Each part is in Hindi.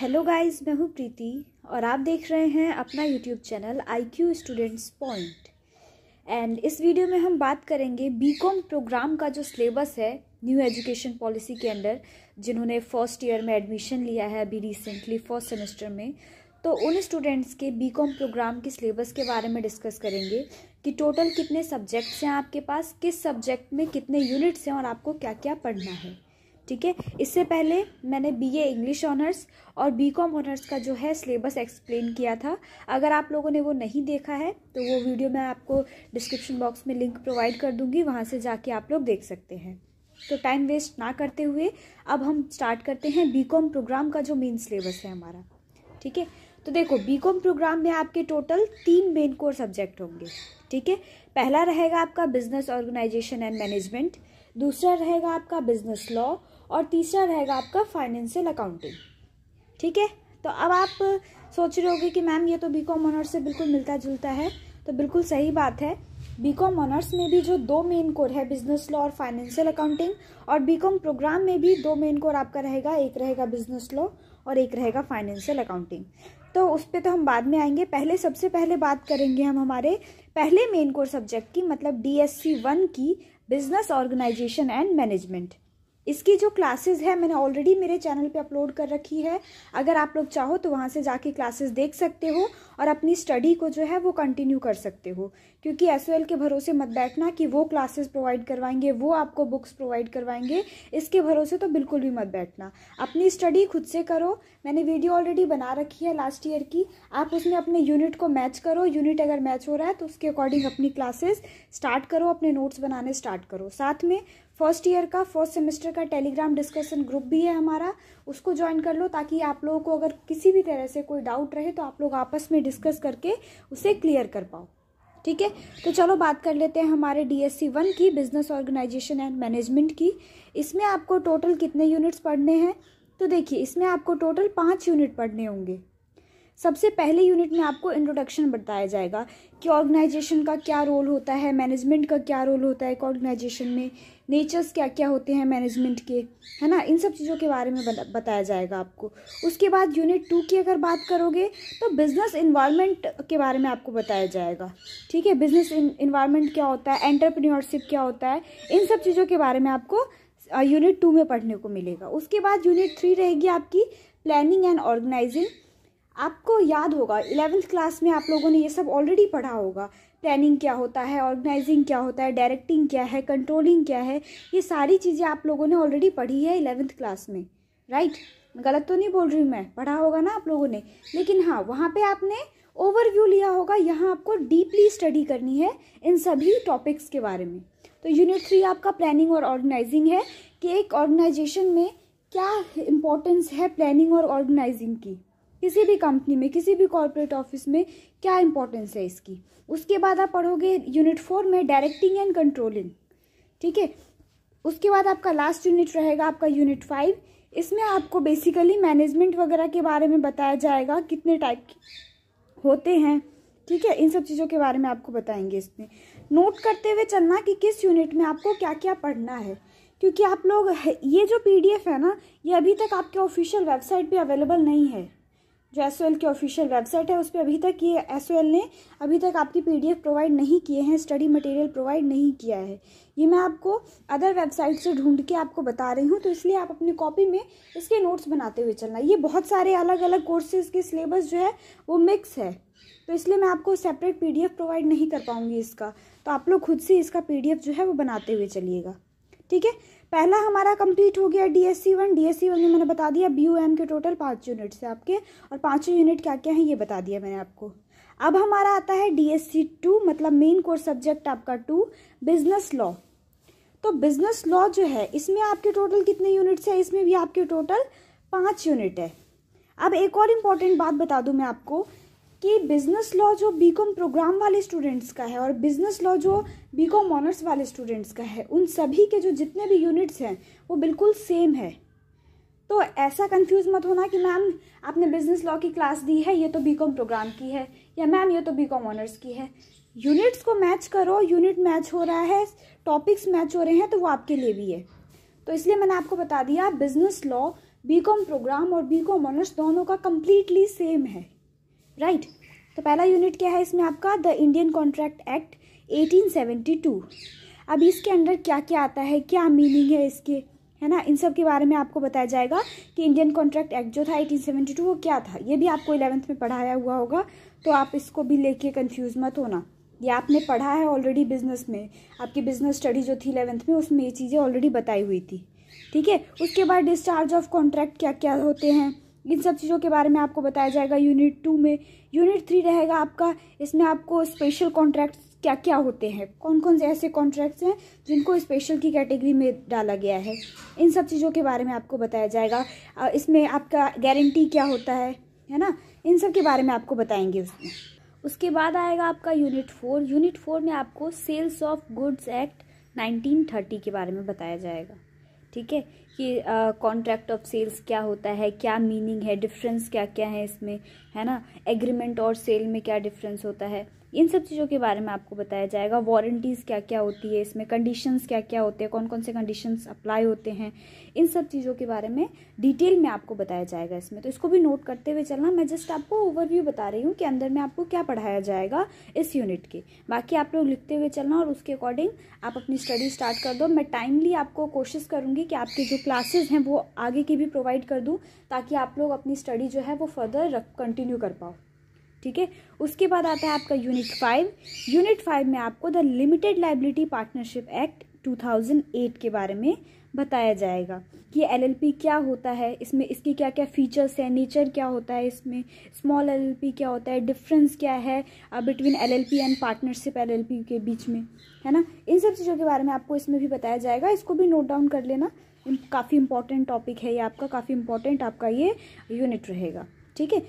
हेलो गाइस मैं हूँ प्रीति और आप देख रहे हैं अपना YouTube channel I Q students point and इस वीडियो में हम बात करेंगे बीकॉम प्रोग्राम का जो सिलेबस है न्यू एजुकेशन पॉलिसी के अंडर जिन्होंने फर्स्ट ईयर में एडमिशन लिया है अभी रिसेंटली फर्स्ट सेमेस्टर में तो उन स्टूडेंट्स के बी प्रोग्राम के सिलेबस के बारे में डिस्कस करेंगे कि टोटल कितने सब्जेक्ट्स हैं आपके पास किस सब्जेक्ट में कितने यूनिट्स हैं और आपको क्या क्या पढ़ना है ठीक है इससे पहले मैंने बीए इंग्लिश ऑनर्स और बीकॉम ऑनर्स का जो है सिलेबस एक्सप्लेन किया था अगर आप लोगों ने वो नहीं देखा है तो वो वीडियो मैं आपको डिस्क्रिप्शन बॉक्स में लिंक प्रोवाइड कर दूंगी वहाँ से जाके आप लोग देख सकते हैं तो टाइम वेस्ट ना करते हुए अब हम स्टार्ट करते हैं कॉम प्रोग्राम का जो मेन सिलेबस है हमारा ठीक है तो देखो कॉम प्रोग्राम में आपके टोटल तीन मेन कोर सब्जेक्ट होंगे ठीक है पहला रहेगा आपका बिजनेस ऑर्गेनाइजेशन एंड मैनेजमेंट दूसरा रहेगा आपका बिजनेस लॉ और तीसरा रहेगा आपका फाइनेंशियल अकाउंटिंग ठीक है तो अब आप सोच रहे होगे कि मैम ये तो बी कॉम ऑनर्स से बिल्कुल मिलता जुलता है तो बिल्कुल सही बात है बी कॉम ऑनर्स में भी जो दो मेन कोर है बिजनेस लॉ और फाइनेंशियल अकाउंटिंग और बी कॉम प्रोग्राम में भी दो मेन कोर आपका रहेगा एक रहेगा बिजनेस लॉ और एक रहेगा फाइनेंशियल अकाउंटिंग तो उस पर तो हम बाद में आएंगे पहले सबसे पहले बात करेंगे हम हमारे पहले मेन कोर सब्जेक्ट की मतलब डी एस सी वन की बिजनेस ऑर्गेनाइजेशन एंड मैनेजमेंट इसकी जो क्लासेस है मैंने ऑलरेडी मेरे चैनल पे अपलोड कर रखी है अगर आप लोग चाहो तो वहाँ से जाके क्लासेस देख सकते हो और अपनी स्टडी को जो है वो कंटिन्यू कर सकते हो क्योंकि एस के भरोसे मत बैठना कि वो क्लासेस प्रोवाइड करवाएंगे वो आपको बुक्स प्रोवाइड करवाएंगे इसके भरोसे तो बिल्कुल भी मत बैठना अपनी स्टडी खुद से करो मैंने वीडियो ऑलरेडी बना रखी है लास्ट ईयर की आप उसमें अपने यूनिट को मैच करो यूनिट अगर मैच हो रहा है तो उसके अकॉर्डिंग अपनी क्लासेस स्टार्ट करो अपने नोट्स बनाने स्टार्ट करो साथ में फर्स्ट ईयर का फर्स्ट सेमेस्टर का टेलीग्राम डिस्कशन ग्रुप भी है हमारा उसको ज्वाइन कर लो ताकि आप लोगों को अगर किसी भी तरह से कोई डाउट रहे तो आप लोग आपस में डिस्कस करके उसे क्लियर कर पाओ ठीक है तो चलो बात कर लेते हैं हमारे डी एस सी वन की बिजनेस ऑर्गेनाइजेशन एंड मैनेजमेंट की इसमें आपको टोटल कितने यूनिट्स पढ़ने हैं तो देखिए इसमें आपको टोटल पाँच यूनिट पढ़ने होंगे सबसे पहले यूनिट में आपको इंट्रोडक्शन बताया जाएगा कि ऑर्गेनाइजेशन का क्या रोल होता है मैनेजमेंट का क्या रोल होता है एक ऑर्गेनाइजेशन में नेचर्स क्या क्या होते हैं मैनेजमेंट के है ना इन सब चीज़ों के बारे में बताया जाएगा आपको उसके बाद यूनिट टू की अगर बात करोगे तो बिज़नेस इन्वायरमेंट के बारे में आपको बताया जाएगा ठीक है बिज़नेस इन्वायरमेंट क्या होता है एंटरप्रेन्योरशिप क्या होता है इन सब चीज़ों के बारे में आपको यूनिट uh, टू में पढ़ने को मिलेगा उसके बाद यूनिट थ्री रहेगी आपकी प्लानिंग एंड ऑर्गेनाइजिंग आपको याद होगा इलेवेंथ क्लास में आप लोगों ने ये सब ऑलरेडी पढ़ा होगा प्लानिंग क्या होता है ऑर्गेनाइजिंग क्या होता है डायरेक्टिंग क्या है कंट्रोलिंग क्या है ये सारी चीज़ें आप लोगों ने ऑलरेडी पढ़ी है इलेवेंथ क्लास में राइट गलत तो नहीं बोल रही मैं पढ़ा होगा ना आप लोगों ने लेकिन हाँ वहाँ पर आपने ओवरव्यू लिया होगा यहाँ आपको डीपली स्टडी करनी है इन सभी टॉपिक्स के बारे में तो यूनिट थ्री आपका प्लानिंग और ऑर्गेनाइजिंग है कि एक ऑर्गेनाइजेशन में क्या इम्पोर्टेंस है प्लानिंग और ऑर्गेनाइजिंग की किसी भी कंपनी में किसी भी कॉरपोरेट ऑफिस में क्या इंपॉर्टेंस है इसकी उसके बाद आप पढ़ोगे यूनिट फोर में डायरेक्टिंग एंड कंट्रोलिंग ठीक है उसके बाद आपका लास्ट यूनिट रहेगा आपका यूनिट फाइव इसमें आपको बेसिकली मैनेजमेंट वगैरह के बारे में बताया जाएगा कितने टाइप के होते हैं ठीक है इन सब चीज़ों के बारे में आपको बताएंगे इसमें नोट करते हुए चलना कि किस यूनिट में आपको क्या क्या पढ़ना है क्योंकि आप लोग ये जो पीडीएफ है ना ये अभी तक आपके ऑफिशियल वेबसाइट पे अवेलेबल नहीं है जो एस की ऑफिशियल वेबसाइट है उस पर अभी तक ये एस ने अभी तक आपकी पी प्रोवाइड नहीं किए हैं स्टडी मटेरियल प्रोवाइड नहीं किया है ये मैं आपको अदर वेबसाइट से ढूंढ के आपको बता रही हूँ तो इसलिए आप अपनी कॉपी में इसके नोट्स बनाते हुए चलना ये बहुत सारे अलग अलग कोर्सेज के सिलेबस जो है वो मिक्स है तो इसलिए मैं आपको सेपरेट पी प्रोवाइड नहीं कर पाऊँगी इसका तो आप लोग खुद से इसका पी जो है वो बनाते हुए चलिएगा ठीक है पहला हमारा कंप्लीट हो गया D S C one D S C one में मैंने बता दिया बी यू एम के टोटल पाँच यूनिट्स है आपके और पाँचों यूनिट क्या क्या हैं ये बता दिया मैंने आपको अब हमारा आता है डी एस सी टू मतलब मेन कोर्स सब्जेक्ट आपका टू बिजनेस लॉ तो बिजनेस लॉ जो है इसमें आपके टोटल कितने यूनिट्स है इसमें भी आपके टोटल पाँच यूनिट है अब एक और इम्पॉर्टेंट बात बता दूँ मैं आपको कि बिज़नेस लॉ जो बीकॉम प्रोग्राम वाले स्टूडेंट्स का है और बिज़नेस लॉ जो बीकॉम ऑनर्स वाले स्टूडेंट्स का है उन सभी के जो जितने भी यूनिट्स हैं वो बिल्कुल सेम है तो ऐसा कंफ्यूज मत होना कि मैम आपने बिज़नेस लॉ की क्लास दी है ये तो बीकॉम प्रोग्राम की है या मैम ये तो बीकॉम ऑनर्स की है यूनिट्स को मैच करो यूनिट मैच हो रहा है टॉपिक्स मैच हो रहे हैं तो वो आपके लिए भी है तो इसलिए मैंने आपको बता दिया बिज़नेस लॉ बीकॉम प्रोग्राम और बीकॉम ऑनर्स दोनों का कम्प्लीटली सेम है राइट तो पहला यूनिट क्या है इसमें आपका द इंडियन कॉन्ट्रैक्ट एक्ट 1872 अब इसके अंडर क्या क्या आता है क्या मीनिंग है इसके है ना इन सब के बारे में आपको बताया जाएगा कि इंडियन कॉन्ट्रैक्ट एक्ट जो था 1872 वो क्या था ये भी आपको इलेवंथ में पढ़ाया हुआ होगा तो आप इसको भी लेके कंफ्यूज मत होना ये आपने पढ़ा है ऑलरेडी बिजनेस में आपकी बिजनेस स्टडी जो थी इलेवंथ में उसमें ये चीज़ें ऑलरेडी बताई हुई थी ठीक है उसके बाद डिस्चार्ज ऑफ कॉन्ट्रैक्ट क्या क्या होते हैं इन सब चीज़ों के बारे में आपको बताया जाएगा यूनिट टू में यूनिट थ्री रहेगा आपका इसमें आपको स्पेशल कॉन्ट्रैक्ट क्या क्या होते हैं कौन कौन से ऐसे कॉन्ट्रैक्ट्स हैं जिनको स्पेशल की कैटेगरी में डाला गया है इन सब चीज़ों के बारे में आपको बताया जाएगा इसमें आपका गारंटी क्या होता है है ना इन सब के बारे में आपको बताएंगे उसमें उसके बाद आएगा आपका यूनिट फोर यूनिट फोर में आपको सेल्स ऑफ गुड्स एक्ट 1930 के बारे में बताया जाएगा ठीक है कि कॉन्ट्रैक्ट ऑफ सेल्स क्या होता है क्या मीनिंग है डिफरेंस क्या क्या है इसमें है ना एग्रीमेंट और सेल में क्या डिफरेंस होता है इन सब चीज़ों के बारे में आपको बताया जाएगा वारंटीज़ क्या क्या होती है इसमें कंडीशंस क्या क्या होते हैं कौन कौन से कंडीशंस अप्लाई होते हैं इन सब चीज़ों के बारे में डिटेल में आपको बताया जाएगा इसमें तो इसको भी नोट करते हुए चलना मैं जस्ट आपको ओवरव्यू बता रही हूँ कि अंदर में आपको क्या पढ़ाया जाएगा इस यूनिट के बाकी आप लोग लिखते हुए चलना और उसके अकॉर्डिंग आप अपनी स्टडी स्टार्ट कर दो मैं टाइमली आपको कोशिश करूँगी कि आपके जो क्लासेज हैं वो आगे की भी प्रोवाइड कर दूँ ताकि आप लोग अपनी स्टडी जो है वो फर्दर कंटिन्यू कर पाओ ठीक है उसके बाद आता है आपका यूनिट फाइव यूनिट फाइव में आपको the limited liability partnership act 2008 के बारे में बताया जाएगा कि एलएलपी क्या होता है इसमें इसकी क्या क्या फीचर्स है नेचर क्या होता है इसमें स्मॉल एलएलपी क्या होता है डिफरेंस क्या है between LLP and partnership LLP के बीच में है ना इन सब चीज़ों के बारे में आपको इसमें भी बताया जाएगा इसको भी नोट डाउन कर लेना काफ़ी इंपॉर्टेंट टॉपिक है ये आपका काफ़ी इंपॉर्टेंट आपका ये यूनिट रहेगा ठीक है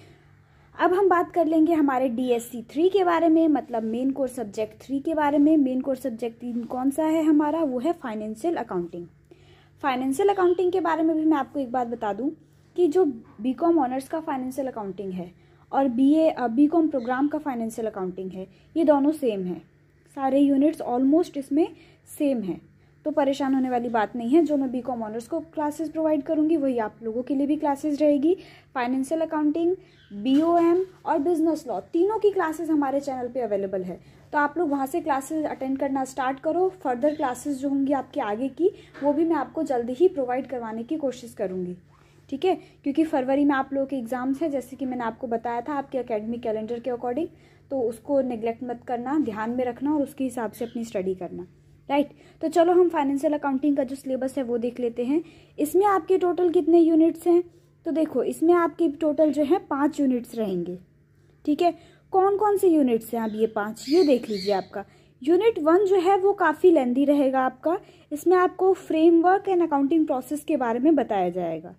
अब हम बात कर लेंगे हमारे डी एस सी थ्री के बारे में मतलब मेन कोर्स सब्जेक्ट थ्री के बारे में मेन कोर्स सब्जेक्ट तीन कौन सा है हमारा वो है फाइनेंशियल अकाउंटिंग फाइनेंशियल अकाउंटिंग के बारे में भी मैं आपको एक बात बता दूं कि जो बी कॉम ऑनर्स का फाइनेंशियल अकाउंटिंग है और B A B com programme का फाइनेंशियल अकाउंटिंग है ये दोनों सेम है सारे यूनिट्स ऑलमोस्ट इसमें सेम है तो परेशान होने वाली बात नहीं है जो मैं बी कॉम ऑनर्स को क्लासेस प्रोवाइड करूंगी वही आप लोगों के लिए भी क्लासेस रहेगी financial accounting B O M और बिजनेस लॉ तीनों की क्लासेस हमारे चैनल पे अवेलेबल है तो आप लोग वहाँ से क्लासेस अटेंड करना स्टार्ट करो फर्दर क्लासेस जो होंगी आपके आगे की वो भी मैं आपको जल्दी ही प्रोवाइड करवाने की कोशिश करूँगी ठीक है क्योंकि फरवरी में आप लोगों के एग्ज़ाम्स हैं जैसे कि मैंने आपको बताया था आपके अकेडमिक कैलेंडर के अकॉर्डिंग तो उसको निगलेक्ट मत करना ध्यान में रखना और उसके हिसाब से अपनी स्टडी करना राइट तो चलो हम फाइनेंशियल अकाउंटिंग का जो सिलेबस है वो देख लेते हैं इसमें आपके टोटल कितने यूनिट्स हैं तो देखो इसमें आपके टोटल जो है पाँच यूनिट्स रहेंगे ठीक है कौन कौन से यूनिट्स हैं आप ये पाँच ये देख लीजिए आपका यूनिट वन जो है वो काफ़ी लेंदी रहेगा आपका इसमें आपको फ्रेमवर्क एंड अकाउंटिंग प्रोसेस के बारे में बताया जाएगा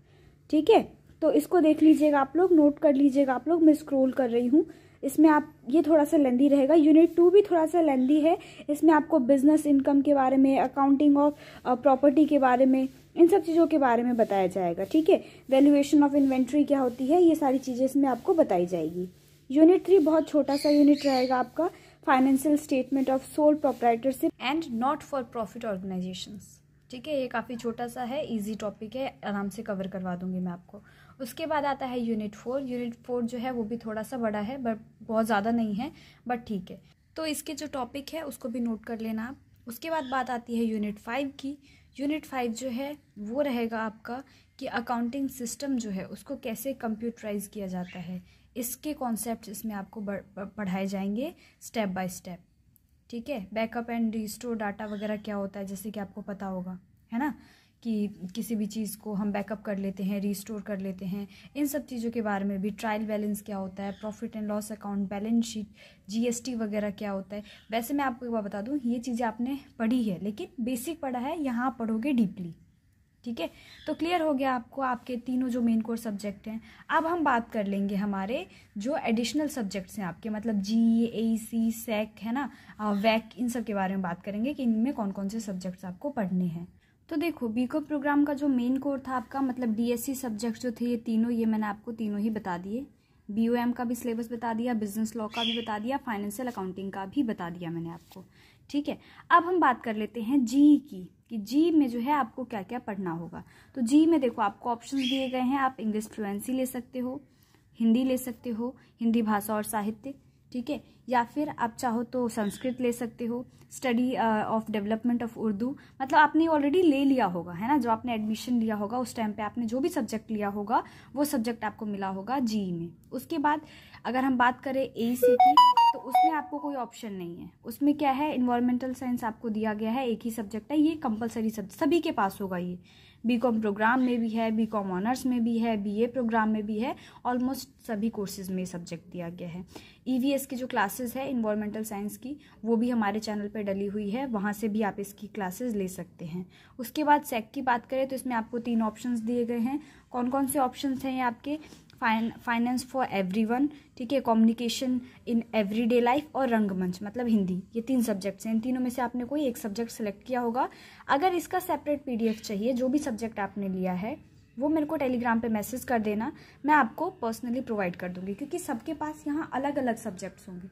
ठीक है तो इसको देख लीजिएगा आप लोग नोट कर लीजिएगा आप लोग मैं स्क्रोल कर रही हूँ इसमें आप ये थोड़ा सा लेंदी रहेगा यूनिट टू भी थोड़ा सा लेंदी है इसमें आपको बिजनेस इनकम के बारे में अकाउंटिंग ऑफ प्रॉपर्टी के बारे में इन सब चीज़ों के बारे में बताया जाएगा ठीक है वैल्यूएशन ऑफ इन्वेंट्री क्या होती है ये सारी चीज़ें इसमें आपको बताई जाएगी यूनिट थ्री बहुत छोटा सा यूनिट रहेगा आपका financial statement of sole proprietorship and not for profit organisation ठीक है ये काफ़ी छोटा सा है इजी टॉपिक है आराम से कवर करवा दूंगी मैं आपको उसके बाद आता है यूनिट फोर यूनिट फोर जो है वो भी थोड़ा सा बड़ा है बट बहुत ज़्यादा नहीं है बट ठीक है तो इसके जो टॉपिक है उसको भी नोट कर लेना आप उसके बाद बात आती है यूनिट फाइव की यूनिट फाइव जो है वो रहेगा आपका कि अकाउंटिंग सिस्टम जो है उसको कैसे कंप्यूटराइज किया जाता है इसके कॉन्सेप्ट इसमें आपको पढ़ाए जाएंगे स्टेप बाय स्टेप ठीक है बैकअप एंड रिस्टोर डाटा वगैरह क्या होता है जैसे कि आपको पता होगा है ना कि किसी भी चीज़ को हम बैकअप कर लेते हैं रिस्टोर कर लेते हैं इन सब चीज़ों के बारे में भी ट्रायल बैलेंस क्या होता है profit and loss account balance sheet GST वगैरह क्या होता है वैसे मैं आपको एक बार बता दूँ ये चीज़ें आपने पढ़ी है लेकिन बेसिक पढ़ा है यहाँ पढ़ोगे डीपली ठीक है तो क्लियर हो गया आपको आपके तीनों जो मेन कोर सब्जेक्ट हैं अब हम बात कर लेंगे हमारे जो एडिशनल सब्जेक्ट्स हैं आपके मतलब जी ए सी सेक है ना वैक इन सब के बारे में बात करेंगे कि इनमें कौन कौन से सब्जेक्ट्स आपको पढ़ने हैं तो देखो को प्रोग्राम का जो मेन कोर था आपका मतलब डीएससी सब्जेक्ट e जो थे ये तीनों ये मैंने आपको तीनों ही बता दिए बीओएम का भी सिलेबस बता दिया बिजनेस लॉ का भी बता दिया फाइनेंशियल अकाउंटिंग का भी बता दिया मैंने आपको ठीक है अब हम बात कर लेते हैं जी की कि जी में जो है आपको क्या क्या पढ़ना होगा तो जी में देखो आपको ऑप्शन दिए गए हैं आप इंग्लिश फ्लुएंसी ले सकते हो हिंदी ले सकते हो हिंदी भाषा और साहित्य ठीक है या फिर आप चाहो तो संस्कृत ले सकते हो study of development of Urdu मतलब आपने ऑलरेडी ले लिया होगा है ना जो आपने एडमिशन लिया होगा उस टाइम पे आपने जो भी सब्जेक्ट लिया होगा वो सब्जेक्ट आपको मिला होगा जी में उसके बाद अगर हम बात करें ए सी की तो उसमें आपको कोई ऑप्शन नहीं है उसमें क्या है इन्वायरमेंटल साइंस आपको दिया गया है एक ही सब्जेक्ट है ये कंपलसरी सब्जेक्ट सभी के पास होगा ये बीकॉम प्रोग्राम में भी है बीकॉम ऑनर्स में भी है बीए प्रोग्राम में भी है ऑलमोस्ट सभी कोर्सेज में सब्जेक्ट दिया गया है ईवीएस e की जो क्लासेस है इन्वायरमेंटल साइंस की वो भी हमारे चैनल पर डली हुई है वहाँ से भी आप इसकी क्लासेज ले सकते हैं उसके बाद सेक की बात करें तो इसमें आपको तीन ऑप्शन दिए गए हैं कौन कौन से ऑप्शन हैं ये आपके फाइनेंस फॉर एवरीवन ठीक है कम्युनिकेशन इन एवरीडे लाइफ और रंगमंच मतलब हिंदी ये तीन सब्जेक्ट्स हैं इन तीनों में से आपने कोई एक सब्जेक्ट सेलेक्ट किया होगा अगर इसका सेपरेट पीडीएफ चाहिए जो भी सब्जेक्ट आपने लिया है वो मेरे को टेलीग्राम पे मैसेज कर देना मैं आपको पर्सनली प्रोवाइड कर दूंगी क्योंकि सबके पास यहाँ अलग अलग सब्जेक्ट्स होंगे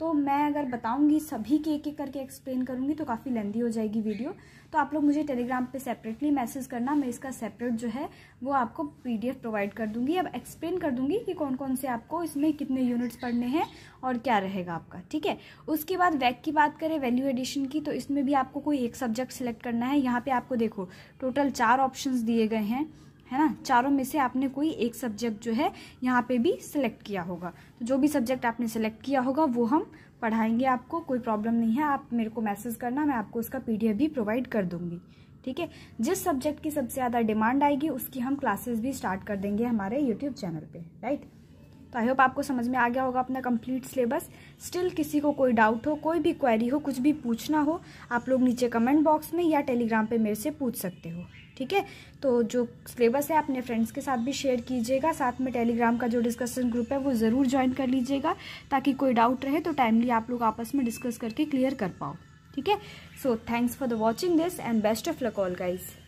तो मैं अगर बताऊंगी सभी के एक एक करके एक्सप्लेन करूंगी तो काफ़ी लेंदी हो जाएगी वीडियो तो आप लोग मुझे टेलीग्राम पे सेपरेटली मैसेज करना मैं इसका सेपरेट जो है वो आपको पीडीएफ प्रोवाइड कर दूंगी अब एक्सप्लेन कर दूंगी कि कौन कौन से आपको इसमें कितने यूनिट्स पढ़ने हैं और क्या रहेगा आपका ठीक है उसके बाद वैक की बात करें वैल्यू एडिशन की तो इसमें भी आपको कोई एक सब्जेक्ट सेलेक्ट करना है यहाँ पर आपको देखो टोटल चार ऑप्शन दिए गए हैं है ना चारों में से आपने कोई एक सब्जेक्ट जो है यहाँ पे भी सिलेक्ट किया होगा तो जो भी सब्जेक्ट आपने सेलेक्ट किया होगा वो हम पढ़ाएंगे आपको कोई प्रॉब्लम नहीं है आप मेरे को मैसेज करना मैं आपको उसका पी भी प्रोवाइड कर दूंगी ठीक है जिस सब्जेक्ट की सबसे ज़्यादा डिमांड आएगी उसकी हम क्लासेस भी स्टार्ट कर देंगे हमारे यूट्यूब चैनल पे राइट तो आई होप आपको समझ में आ गया होगा अपना कंप्लीट सिलेबस स्टिल किसी को कोई डाउट हो कोई भी क्वेरी हो कुछ भी पूछना हो आप लोग नीचे कमेंट बॉक्स में या टेलीग्राम पे मेरे से पूछ सकते हो ठीक है तो जो सिलेबस है अपने फ्रेंड्स के साथ भी शेयर कीजिएगा साथ में टेलीग्राम का जो डिस्कशन ग्रुप है वो ज़रूर ज्वाइन कर लीजिएगा ताकि कोई डाउट रहे तो टाइमली आप लोग आपस में डिस्कस करके क्लियर कर पाओ ठीक है so thanks for the watching this and best of luck all guys